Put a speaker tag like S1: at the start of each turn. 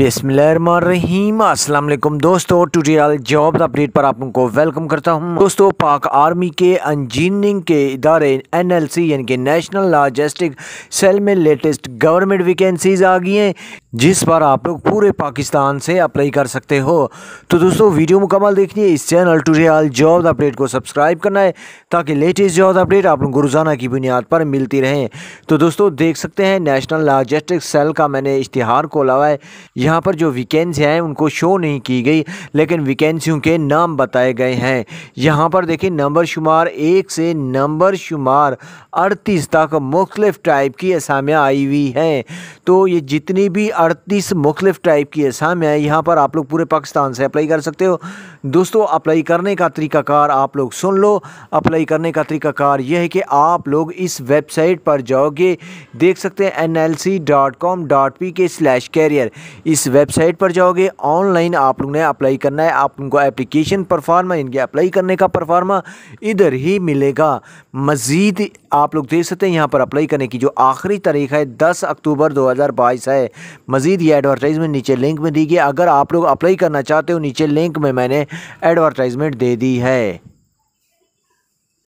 S1: अस्सलाम असल दोस्तों ट्यूटोरियल जॉब अपडेट पर आप उनको वेलकम करता हूं दोस्तों पाक आर्मी के इंजीनियरिंग के इदारे एनएलसी यानी कि नेशनल लॉजिस्टिक सेल में लेटेस्ट गवर्नमेंट वैकेंसीज आ गई हैं जिस पर आप लोग पूरे पाकिस्तान से अप्लाई कर सकते हो तो दोस्तों वीडियो मुकम्मल देखिए इस चैनल टूरियल जॉब अपडेट को सब्सक्राइब करना है ताकि लेटेस्ट जॉब अपडेट आप लोग रोज़ाना की बुनियाद पर मिलती रहें तो दोस्तों देख सकते हैं नेशनल लॉजिस्टिक सेल का मैंने इश्तिहार को हुआ है यहाँ पर जो वैकेंसियाँ हैं उनको शो नहीं की गई लेकिन वैकेंसियों के नाम बताए गए हैं यहाँ पर देखिए नंबर शुमार एक से नंबर शुमार अड़तीस तक मुख्तलिफ टाइप की असामियाँ आई हुई हैं तो ये जितनी भी अड़तीस मुख्तफ टाइप की एसाम है यहाँ पर आप लोग पूरे पाकिस्तान से अप्लाई कर सकते हो दोस्तों अप्लाई करने का तरीकाकार आप लोग सुन लो अप्लाई करने का तरीकाकार यह है कि आप लोग इस वेबसाइट पर जाओगे देख सकते हैं N L C dot com dot P K slash career इस वेबसाइट पर जाओगे ऑनलाइन आप लोग ने अप्लाई करना है आप उनको एप्लीकेशन परफार्मा इनके अप्लाई करने का परफार्मा इधर ही मिलेगा मज़ीद आप लोग देख सकते हैं यहाँ पर अप्लाई करने की जो आखिरी तारीख है दस अक्टूबर दो हज़ार बाईस है मज़ीद ये एडवर्टाइजमेंट नीचे लिंक में दी गई अगर आप लोग अप्लाई करना चाहते हो नीचे लिंक में मैंने एडवर्टाइजमेंट दे दी है